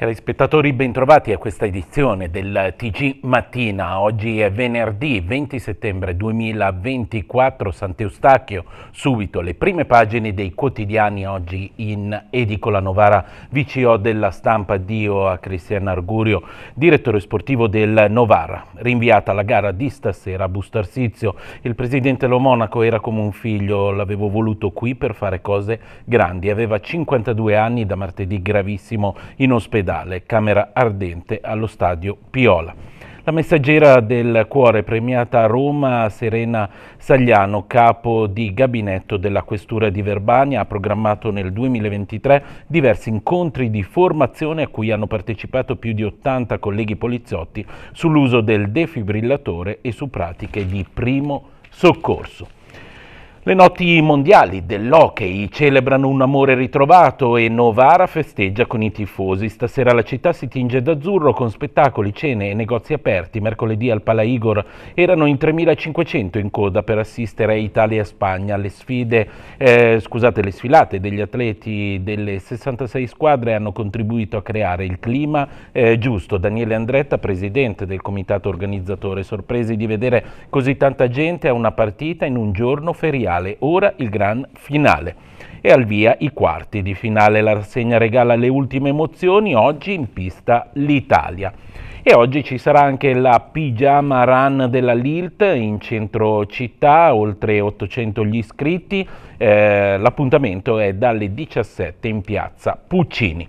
Cari spettatori, bentrovati a questa edizione del TG Mattina. Oggi è venerdì 20 settembre 2024, Sant'Eustachio. Subito le prime pagine dei quotidiani oggi in Edicola Novara, VCO della stampa Dio a Cristian Argurio, direttore sportivo del Novara. Rinviata la gara di stasera a Bustarsizio. Il presidente Lo Monaco era come un figlio, l'avevo voluto qui per fare cose grandi. Aveva 52 anni da martedì gravissimo in ospedale ospedale, camera ardente allo stadio Piola. La messaggera del cuore premiata a Roma, Serena Sagliano, capo di gabinetto della Questura di Verbania, ha programmato nel 2023 diversi incontri di formazione a cui hanno partecipato più di 80 colleghi poliziotti sull'uso del defibrillatore e su pratiche di primo soccorso. Le notti mondiali dell'hockey celebrano un amore ritrovato e Novara festeggia con i tifosi. Stasera la città si tinge d'azzurro con spettacoli, cene e negozi aperti. Mercoledì al Pala Igor erano in 3.500 in coda per assistere a Italia e Spagna. Le sfide, eh, scusate, le sfilate degli atleti delle 66 squadre hanno contribuito a creare il clima eh, giusto. Daniele Andretta, presidente del comitato organizzatore, sorpresi di vedere così tanta gente a una partita in un giorno feriale mondiale, ora il gran finale. E al via i quarti di finale. La rassegna regala le ultime emozioni, oggi in pista l'Italia. E oggi ci sarà anche la pigiama run della Lilt in centro città, oltre 800 gli iscritti. Eh, L'appuntamento è dalle 17 in piazza Puccini.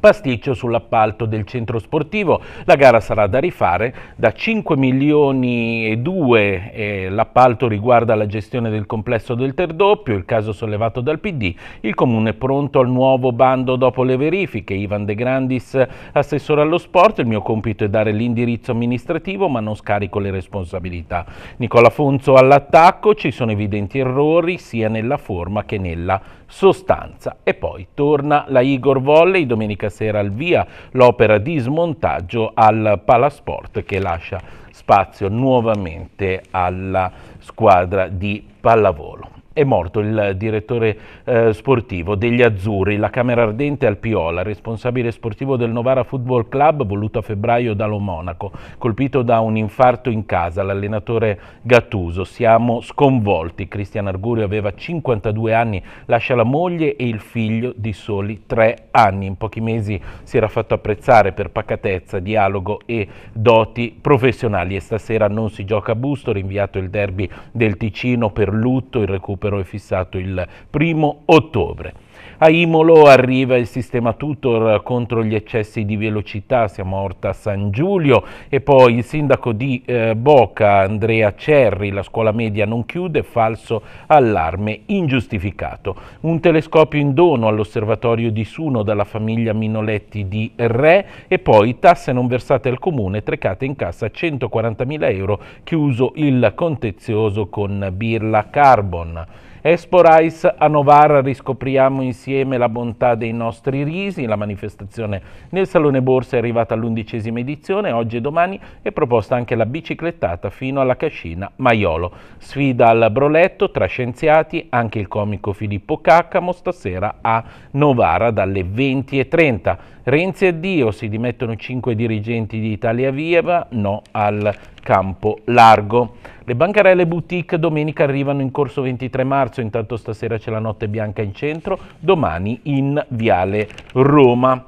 Pasticcio sull'appalto del centro sportivo, la gara sarà da rifare, da 5 milioni e 2 eh, l'appalto riguarda la gestione del complesso del Terdoppio, il caso sollevato dal PD, il comune è pronto al nuovo bando dopo le verifiche, Ivan De Grandis assessore allo sport, il mio compito è dare l'indirizzo amministrativo ma non scarico le responsabilità. Nicola Fonzo all'attacco, ci sono evidenti errori sia nella forma che nella sostanza. E poi torna la Igor Volley domenica sera al via l'opera di smontaggio al Palasport che lascia spazio nuovamente alla squadra di pallavolo è morto il direttore eh, sportivo degli Azzurri, la Camera Ardente al Piola, responsabile sportivo del Novara Football Club, voluto a febbraio dallo Monaco, colpito da un infarto in casa, l'allenatore Gattuso. Siamo sconvolti, Cristian Argurio aveva 52 anni, lascia la moglie e il figlio di soli 3 anni. In pochi mesi si era fatto apprezzare per pacatezza, dialogo e doti professionali e stasera non si gioca a busto, rinviato il derby del Ticino per lutto, il recupero però è fissato il primo ottobre. A Imolo arriva il sistema Tutor contro gli eccessi di velocità, siamo a Orta San Giulio e poi il sindaco di eh, Boca Andrea Cerri, la scuola media non chiude, falso allarme ingiustificato. Un telescopio in dono all'osservatorio di Suno dalla famiglia Minoletti di Re e poi tasse non versate al comune, trecate in cassa 140.000 euro, chiuso il contenzioso con Birla Carbon. Expo Rice a Novara riscopriamo insieme la bontà dei nostri risi, la manifestazione nel Salone Borsa è arrivata all'undicesima edizione, oggi e domani è proposta anche la biciclettata fino alla cascina Maiolo. Sfida al broletto tra scienziati, anche il comico Filippo Caccamo stasera a Novara dalle 20.30. Renzi e Dio si dimettono cinque dirigenti di Italia Viva, no al campo largo. Le bancarelle boutique domenica arrivano in corso 23 marzo, intanto stasera c'è la notte bianca in centro, domani in Viale Roma.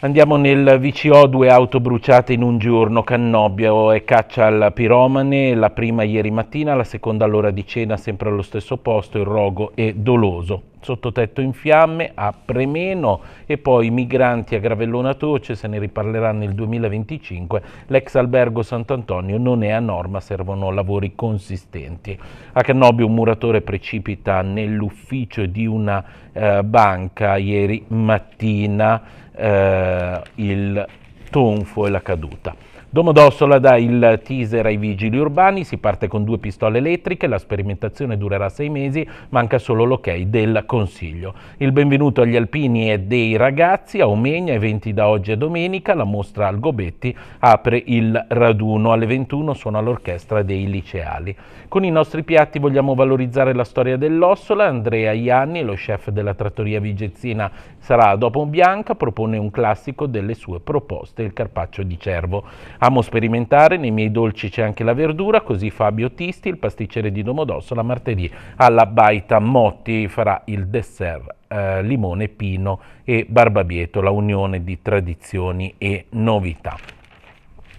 Andiamo nel VCO, due auto bruciate in un giorno, Cannobio e caccia al piromane, la prima ieri mattina, la seconda all'ora di cena sempre allo stesso posto, il rogo e doloso sottotetto in fiamme a Premeno e poi migranti a Gravellona Toce, se ne riparlerà nel 2025, l'ex albergo Sant'Antonio non è a norma, servono lavori consistenti. A Cannobio un muratore precipita nell'ufficio di una eh, banca ieri mattina eh, il tonfo e la caduta. Domodossola dà il teaser ai vigili urbani, si parte con due pistole elettriche, la sperimentazione durerà sei mesi, manca solo l'ok del Consiglio. Il benvenuto agli alpini e dei ragazzi a Omegna, eventi da oggi a domenica, la mostra al Gobetti apre il raduno, alle 21 suona l'orchestra dei liceali. Con i nostri piatti vogliamo valorizzare la storia dell'Ossola, Andrea Ianni, lo chef della trattoria vigezzina, sarà a Dopo Bianca, propone un classico delle sue proposte, il carpaccio di cervo. Amo sperimentare, nei miei dolci c'è anche la verdura, così Fabio Tisti, il pasticcere di Domodosso, la martedì alla Baita Motti farà il dessert eh, limone, pino e barbabietola, unione di tradizioni e novità.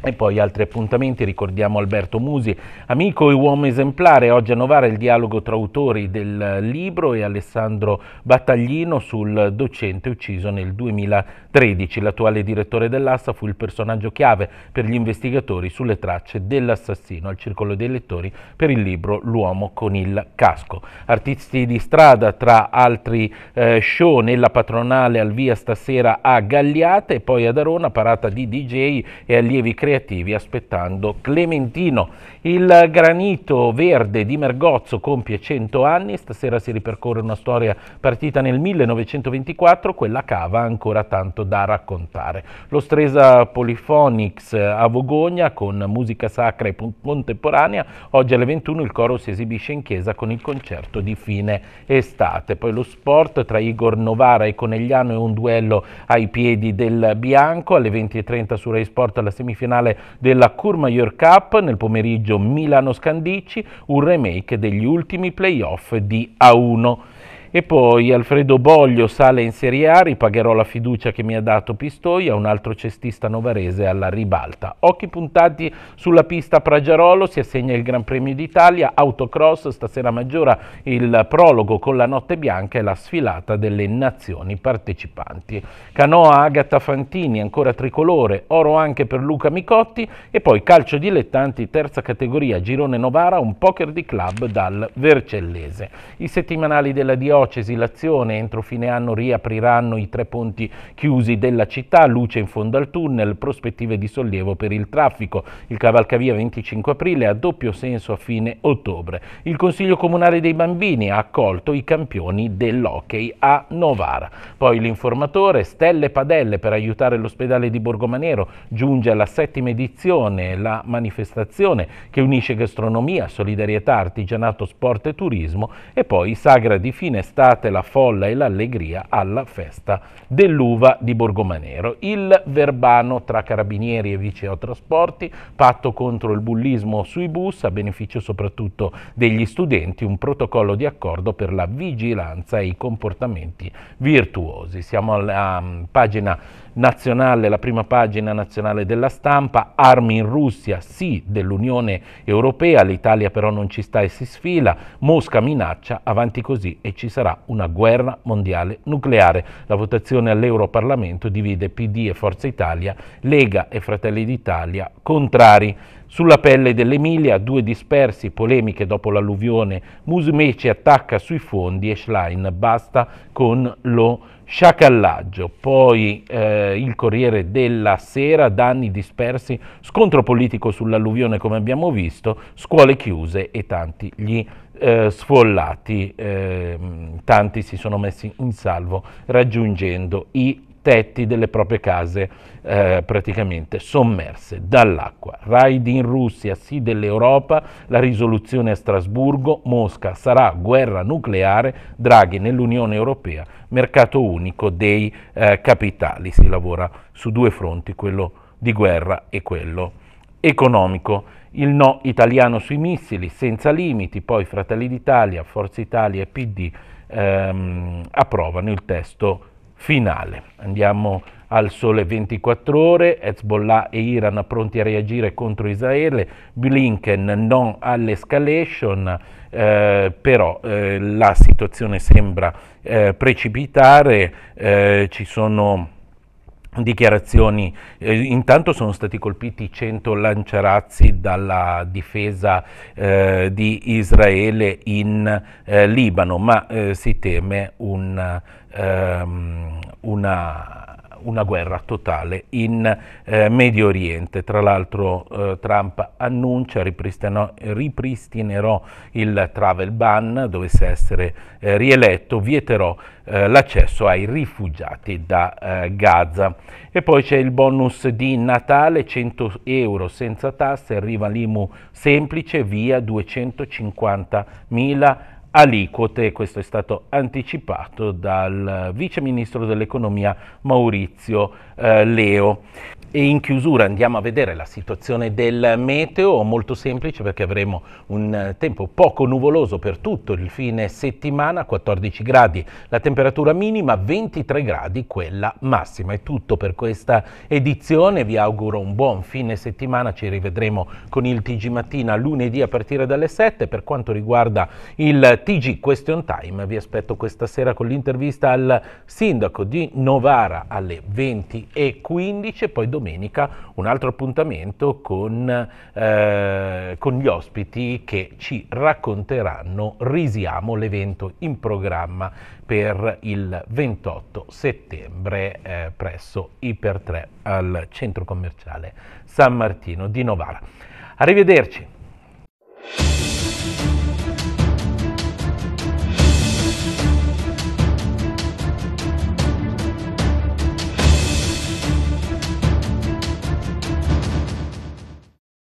E poi altri appuntamenti, ricordiamo Alberto Musi, amico e uomo esemplare, oggi a Novara il dialogo tra autori del libro e Alessandro Battaglino sul docente ucciso nel 2013. L'attuale direttore dell'Assa fu il personaggio chiave per gli investigatori sulle tracce dell'assassino al circolo dei lettori per il libro L'uomo con il casco. Artisti di strada tra altri eh, show nella patronale al via stasera a Gagliate e poi ad Arona, parata di DJ e allievi creativi creativi aspettando Clementino. Il granito verde di Mergozzo compie 100 anni, stasera si ripercorre una storia partita nel 1924, quella cava ancora tanto da raccontare. Lo Stresa Polyphonics a Vogogna con musica sacra e contemporanea, oggi alle 21 il coro si esibisce in chiesa con il concerto di fine estate. Poi lo sport tra Igor Novara e Conegliano è un duello ai piedi del Bianco, alle 20.30 su Rai Sport alla semifinale finale della Courmayeur Cup, nel pomeriggio Milano-Scandicci, un remake degli ultimi playoff di A1. E poi Alfredo Boglio sale in Serie A, ripagherò la fiducia che mi ha dato Pistoia, un altro cestista novarese alla ribalta. Occhi puntati sulla pista Pragiarolo, si assegna il Gran Premio d'Italia, autocross, stasera maggiora il prologo con la notte bianca e la sfilata delle nazioni partecipanti. Canoa Agata Fantini, ancora tricolore, oro anche per Luca Micotti e poi calcio dilettanti terza categoria, Girone Novara, un poker di club dal Vercellese. I settimanali della Diocesi diocesi, entro fine anno riapriranno i tre ponti chiusi della città, luce in fondo al tunnel, prospettive di sollievo per il traffico, il cavalcavia 25 aprile a doppio senso a fine ottobre. Il Consiglio Comunale dei Bambini ha accolto i campioni dell'hockey a Novara. Poi l'informatore Stelle Padelle per aiutare l'ospedale di Borgomanero giunge alla settima edizione, la manifestazione che unisce gastronomia, solidarietà, artigianato, sport e turismo e poi sagra di fine estate estate la folla e l'allegria alla festa dell'uva di Borgomanero. Il verbano tra carabinieri e viceotrasporti, patto contro il bullismo sui bus a beneficio soprattutto degli studenti, un protocollo di accordo per la vigilanza e i comportamenti virtuosi. Siamo alla um, pagina nazionale, la prima pagina nazionale della stampa, armi in Russia, sì dell'Unione Europea, l'Italia però non ci sta e si sfila, Mosca minaccia, avanti così e ci sarà una guerra mondiale nucleare. La votazione all'Europarlamento divide PD e Forza Italia, Lega e Fratelli d'Italia contrari. Sulla pelle dell'Emilia, due dispersi, polemiche dopo l'alluvione, Musmeci attacca sui fondi e Schlein basta con lo sciacallaggio, poi eh, il Corriere della Sera, danni dispersi, scontro politico sull'alluvione come abbiamo visto, scuole chiuse e tanti gli eh, sfollati, eh, tanti si sono messi in salvo raggiungendo i tetti delle proprie case eh, praticamente sommerse dall'acqua. Raid in Russia, sì dell'Europa, la risoluzione a Strasburgo, Mosca sarà guerra nucleare, Draghi nell'Unione Europea, mercato unico dei eh, capitali. Si lavora su due fronti, quello di guerra e quello economico. Il no italiano sui missili, senza limiti, poi Fratelli d'Italia, Forza Italia e PD ehm, approvano il testo finale. Andiamo al sole 24 ore, Hezbollah e Iran pronti a reagire contro Israele, Blinken non all'escalation, eh, però eh, la situazione sembra eh, precipitare, eh, ci sono dichiarazioni. Eh, intanto sono stati colpiti 100 lanciarazzi dalla difesa eh, di Israele in eh, Libano, ma eh, si teme un, um, una una guerra totale in eh, Medio Oriente. Tra l'altro eh, Trump annuncia, ripristinerò il travel ban, dovesse essere eh, rieletto, vieterò eh, l'accesso ai rifugiati da eh, Gaza. E poi c'è il bonus di Natale, 100 euro senza tasse, arriva l'IMU semplice via 250 mila euro aliquote, questo è stato anticipato dal vice ministro dell'economia Maurizio eh, Leo. E in chiusura andiamo a vedere la situazione del meteo, molto semplice perché avremo un eh, tempo poco nuvoloso per tutto il fine settimana, 14 gradi la temperatura minima, 23 gradi quella massima. È tutto per questa edizione, vi auguro un buon fine settimana, ci rivedremo con il TG Mattina lunedì a partire dalle 7. Per quanto riguarda il TG Question Time vi aspetto questa sera con l'intervista al sindaco di Novara alle 20.15 poi domenica domenica un altro appuntamento con, eh, con gli ospiti che ci racconteranno Risiamo, l'evento in programma per il 28 settembre eh, presso Iper 3 al centro commerciale San Martino di Novara. Arrivederci.